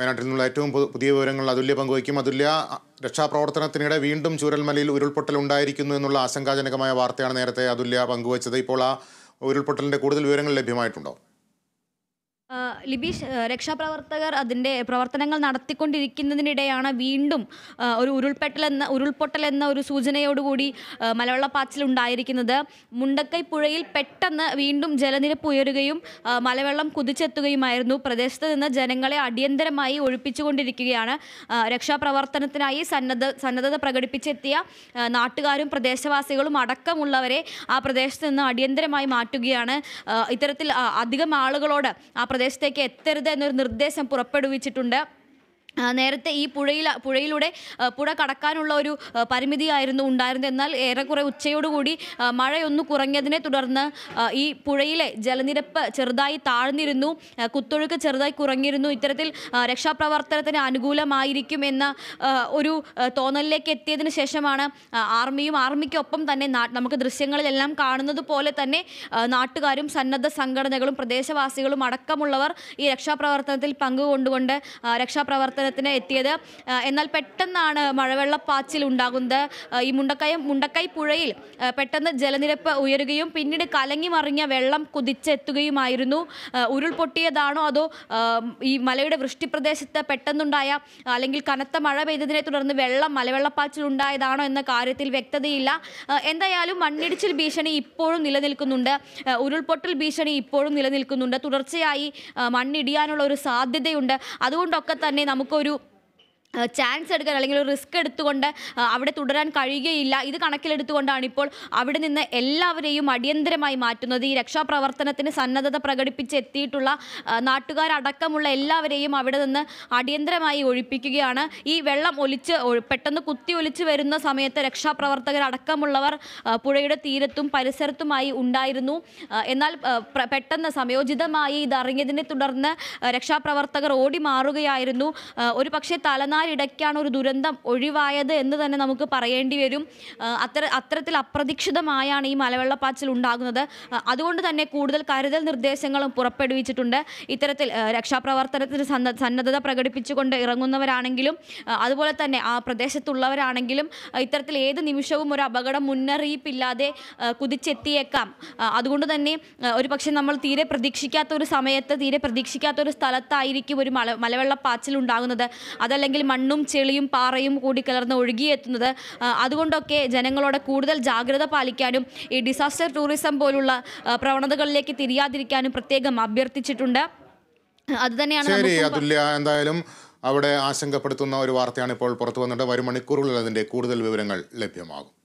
വയനാട്ടിൽ നിന്നുള്ള ഏറ്റവും പുതിയ വിവരങ്ങൾ അതുല്യ പങ്കുവയ്ക്കും അതുല്യ രക്ഷാപ്രവർത്തനത്തിനിടെ വീണ്ടും ചൂരൽമലയിൽ ഉരുൾപൊട്ടൽ ഉണ്ടായിരിക്കുന്നു എന്നുള്ള ആശങ്കാജനകമായ വാർത്തയാണ് നേരത്തെ അതുല്യ പങ്കുവച്ചത് ഇപ്പോൾ ആ ഉരുൾപൊട്ടലിൻ്റെ കൂടുതൽ വിവരങ്ങൾ ലഭ്യമായിട്ടുണ്ടോ ലിബീഷ് രക്ഷാപ്രവർത്തകർ അതിൻ്റെ പ്രവർത്തനങ്ങൾ നടത്തിക്കൊണ്ടിരിക്കുന്നതിനിടെയാണ് വീണ്ടും ഒരു ഉരുൾപൊട്ടൽ എന്ന ഉരുൾപൊട്ടൽ എന്ന ഒരു സൂചനയോടുകൂടി മലവെള്ളപ്പാച്ചിൽ ഉണ്ടായിരിക്കുന്നത് മുണ്ടക്കൈ പുഴയിൽ പെട്ടെന്ന് വീണ്ടും ജലനിരപ്പ് ഉയരുകയും മലവെള്ളം കുതിച്ചെത്തുകയുമായിരുന്നു പ്രദേശത്ത് നിന്ന് ജനങ്ങളെ അടിയന്തരമായി ഒഴിപ്പിച്ചുകൊണ്ടിരിക്കുകയാണ് രക്ഷാപ്രവർത്തനത്തിനായി സന്നദ്ധ സന്നദ്ധത പ്രകടിപ്പിച്ചെത്തിയ നാട്ടുകാരും പ്രദേശവാസികളും അടക്കമുള്ളവരെ ആ പ്രദേശത്ത് നിന്ന് അടിയന്തരമായി മാറ്റുകയാണ് ഇത്തരത്തിൽ അധികം ആളുകളോട് ആ പ്രദേശത്തെ അടുത്തേക്ക് എത്തരുത് എന്നൊരു നിർദ്ദേശം പുറപ്പെടുവിച്ചിട്ടുണ്ട് നേരത്തെ ഈ പുഴയിൽ പുഴയിലൂടെ പുഴ കടക്കാനുള്ള ഒരു പരിമിതിയായിരുന്നു ഉണ്ടായിരുന്നത് എന്നാൽ ഏറെക്കുറെ ഉച്ചയോടുകൂടി മഴയൊന്നു കുറഞ്ഞതിനെ തുടർന്ന് ഈ പുഴയിലെ ജലനിരപ്പ് ചെറുതായി താഴ്ന്നിരുന്നു കുത്തൊഴുക്ക് ചെറുതായി കുറഞ്ഞിരുന്നു ഇത്തരത്തിൽ രക്ഷാപ്രവർത്തനത്തിന് അനുകൂലമായിരിക്കും എന്ന ഒരു തോന്നലിലേക്ക് എത്തിയതിന് ശേഷമാണ് ആർമിയും ആർമിക്കൊപ്പം തന്നെ നമുക്ക് ദൃശ്യങ്ങളിലെല്ലാം കാണുന്നത് പോലെ തന്നെ നാട്ടുകാരും സന്നദ്ധ സംഘടനകളും പ്രദേശവാസികളും അടക്കമുള്ളവർ ഈ രക്ഷാപ്രവർത്തനത്തിൽ പങ്കുകൊണ്ടുകൊണ്ട് രക്ഷാപ്രവർത്തന പ്രവർത്തനത്തിന് എത്തിയത് എന്നാൽ പെട്ടെന്നാണ് മഴവെള്ളപ്പാച്ചിൽ ഉണ്ടാകുന്നത് ഈ മുണ്ടക്കയ മുണ്ടക്കൈ പുഴയിൽ പെട്ടെന്ന് ജലനിരപ്പ് ഉയരുകയും പിന്നീട് കലങ്ങി മറിഞ്ഞ വെള്ളം കുതിച്ചെത്തുകയുമായിരുന്നു ഉരുൾപൊട്ടിയതാണോ അതോ ഈ മലയുടെ പ്രദേശത്ത് പെട്ടെന്നുണ്ടായ അല്ലെങ്കിൽ കനത്ത മഴ പെയ്തതിനെ തുടർന്ന് വെള്ളം മലവെള്ളപ്പാച്ചിൽ ഉണ്ടായതാണോ എന്ന കാര്യത്തിൽ വ്യക്തതയില്ല എന്തായാലും മണ്ണിടിച്ചിൽ ഭീഷണി ഇപ്പോഴും നിലനിൽക്കുന്നുണ്ട് ഉരുൾപൊട്ടൽ ഭീഷണി ഇപ്പോഴും നിലനിൽക്കുന്നുണ്ട് തുടർച്ചയായി മണ്ണിടിയാനുള്ള ഒരു സാധ്യതയുണ്ട് അതുകൊണ്ടൊക്കെ തന്നെ നമുക്ക് നമുക്കൊരു ചാൻസ് എടുക്കാൻ അല്ലെങ്കിൽ ഒരു റിസ്ക് എടുത്തുകൊണ്ട് അവിടെ തുടരാൻ കഴിയുകയില്ല ഇത് കണക്കിലെടുത്തുകൊണ്ടാണ് ഇപ്പോൾ അവിടെ നിന്ന് എല്ലാവരെയും അടിയന്തരമായി മാറ്റുന്നത് ഈ രക്ഷാപ്രവർത്തനത്തിന് സന്നദ്ധത പ്രകടിപ്പിച്ച് എത്തിയിട്ടുള്ള നാട്ടുകാരടക്കമുള്ള എല്ലാവരെയും അവിടെ നിന്ന് അടിയന്തരമായി ഒഴിപ്പിക്കുകയാണ് ഈ വെള്ളം ഒലിച്ച് പെട്ടെന്ന് കുത്തി ഒലിച്ച് വരുന്ന സമയത്ത് രക്ഷാപ്രവർത്തകരടക്കമുള്ളവർ പുഴയുടെ തീരത്തും പരിസരത്തുമായി ഉണ്ടായിരുന്നു എന്നാൽ പെട്ടെന്ന് സമയോചിതമായി ഇതറിഞ്ഞതിനെ തുടർന്ന് രക്ഷാപ്രവർത്തകർ ഓടി മാറുകയായിരുന്നു ഒരു പക്ഷേ തലനാ അതിനാലിടയ്ക്കാണ് ഒരു ദുരന്തം ഒഴിവായത് എന്ന് തന്നെ നമുക്ക് പറയേണ്ടി വരും അത്ര അത്തരത്തിൽ അപ്രതീക്ഷിതമായാണ് ഈ മലവെള്ളപ്പാച്ചിൽ ഉണ്ടാകുന്നത് അതുകൊണ്ട് തന്നെ കൂടുതൽ കരുതൽ നിർദ്ദേശങ്ങളും പുറപ്പെടുവിച്ചിട്ടുണ്ട് ഇത്തരത്തിൽ രക്ഷാപ്രവർത്തനത്തിന് സന്നദ്ധത പ്രകടിപ്പിച്ചുകൊണ്ട് ഇറങ്ങുന്നവരാണെങ്കിലും അതുപോലെ തന്നെ ആ പ്രദേശത്തുള്ളവരാണെങ്കിലും ഇത്തരത്തിൽ ഏത് നിമിഷവും ഒരു അപകടം മുന്നറിയിപ്പില്ലാതെ കുതിച്ചെത്തിയേക്കാം അതുകൊണ്ട് തന്നെ ഒരു പക്ഷേ നമ്മൾ തീരെ പ്രതീക്ഷിക്കാത്ത ഒരു സമയത്ത് തീരെ പ്രതീക്ഷിക്കാത്ത ഒരു സ്ഥലത്തായിരിക്കും ഒരു മല മലവെള്ളപ്പാച്ചിൽ ഉണ്ടാകുന്നത് അതല്ലെങ്കിൽ മണ്ണും ചെളിയും പാറയും കൂടി കലർന്ന് ഒഴുകിയെത്തുന്നത് അതുകൊണ്ടൊക്കെ ജനങ്ങളോട് കൂടുതൽ ജാഗ്രത പാലിക്കാനും ഈ ഡിസാസ്റ്റർ ടൂറിസം പോലുള്ള പ്രവണതകളിലേക്ക് തിരിയാതിരിക്കാനും പ്രത്യേകം അഭ്യർത്ഥിച്ചിട്ടുണ്ട് അതുതന്നെയാണ് തന്നെയാണ് എന്തായാലും അവിടെ ആശങ്കപ്പെടുത്തുന്ന ഒരു വാർത്തയാണ് ഇപ്പോൾ പുറത്തു വന്നിട്ട് വരും മണിക്കൂറുകളിൽ അതിൻ്റെ കൂടുതൽ വിവരങ്ങൾ ലഭ്യമാകും